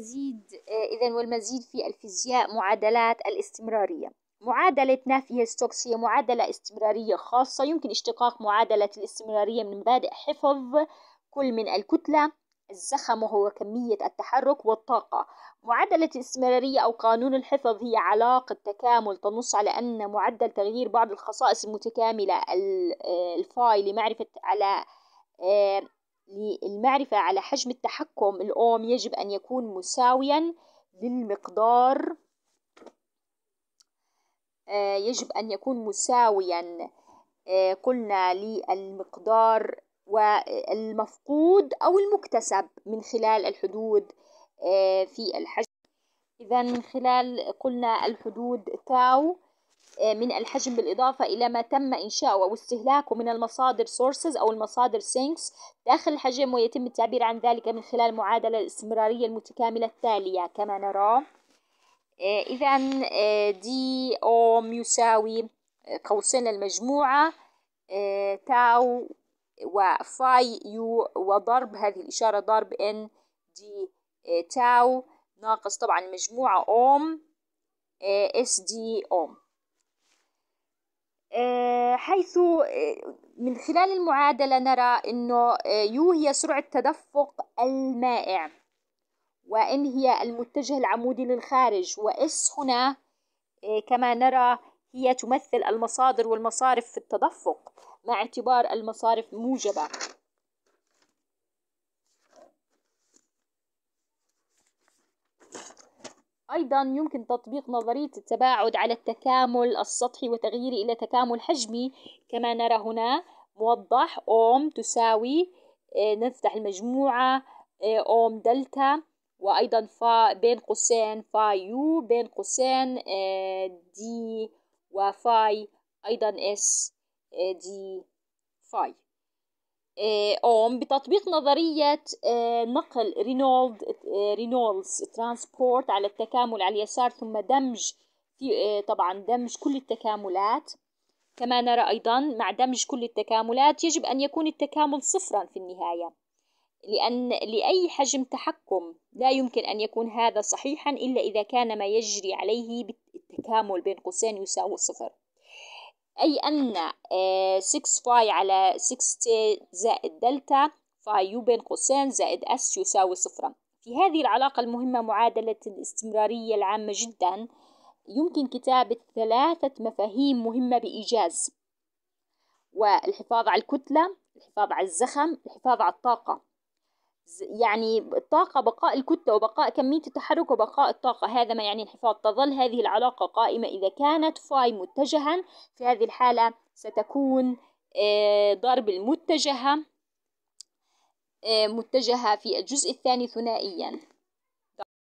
المزيد آه، إذا والمزيد في الفيزياء معادلات الاستمرارية معادلة نافية ستوكس هي معادلة استمرارية خاصة يمكن اشتقاق معادلة الاستمرارية من مبادئ حفظ كل من الكتلة الزخم وهو كمية التحرك والطاقة معادلة الاستمرارية أو قانون الحفظ هي علاقة تكامل تنص على أن معدل تغيير بعض الخصائص المتكاملة آه، الفاي لمعرفة على آه، للمعرفة على حجم التحكم الأوم يجب أن يكون مساويا للمقدار آه، يجب أن يكون مساويا آه، قلنا للمقدار والمفقود أو المكتسب من خلال الحدود آه، في الحجم إذا من خلال قلنا الحدود تاو آه، من الحجم بالإضافة إلى ما تم إنشاؤه واستهلاكه من المصادر sources أو المصادر sinks داخل الحجم ويتم التعبير عن ذلك من خلال معادلة الاستمرارية المتكاملة التالية كما نرى آه، إذا دي آه، أوم يساوي قوسين المجموعة تاو وفاي يو وضرب هذه الإشارة ضرب إن دي تاو ناقص طبعا المجموعة أوم اس دي أوم آه، حيث آه، من خلال المعادلة نرى أنه آه، يو هي سرعة تدفق المائع وإن هي المتجه العمودي للخارج وإس هنا كما نرى هي تمثل المصادر والمصارف في التدفق مع اعتبار المصارف موجبة أيضا يمكن تطبيق نظرية التباعد على التكامل السطحي وتغييره إلى تكامل حجمي كما نرى هنا موضح أوم تساوي آه، نفتح المجموعة آه، أوم دلتا وأيضا فا بين قوسين فا يو بين قوسين آه، دي وفاي أيضا اس دي فاي آه، أوم بتطبيق نظرية آه، نقل رينولد آه، رينولدز ترانسبورت على التكامل على اليسار ثم دمج في طبعا دمج كل التكاملات كما نرى أيضا مع دمج كل التكاملات يجب أن يكون التكامل صفرا في النهاية لأن لأي حجم تحكم لا يمكن أن يكون هذا صحيحا إلا إذا كان ما يجري عليه بالتكامل بين قوسين يساوي صفر أي أن 6 آه، فاي على 6 زائد دلتا فاي يو بين قوسين زائد اس يساوي صفرا في هذه العلاقة المهمة معادلة الاستمرارية العامة جدا يمكن كتابة ثلاثة مفاهيم مهمة بإيجاز والحفاظ على الكتلة الحفاظ على الزخم الحفاظ على الطاقة يعني الطاقة بقاء الكتلة وبقاء كمية التحرك وبقاء الطاقة هذا ما يعني الحفاظ تظل هذه العلاقة قائمة إذا كانت فاي متجها في هذه الحالة ستكون آه، ضرب المتجهة آه، متجهة في الجزء الثاني ثنائيا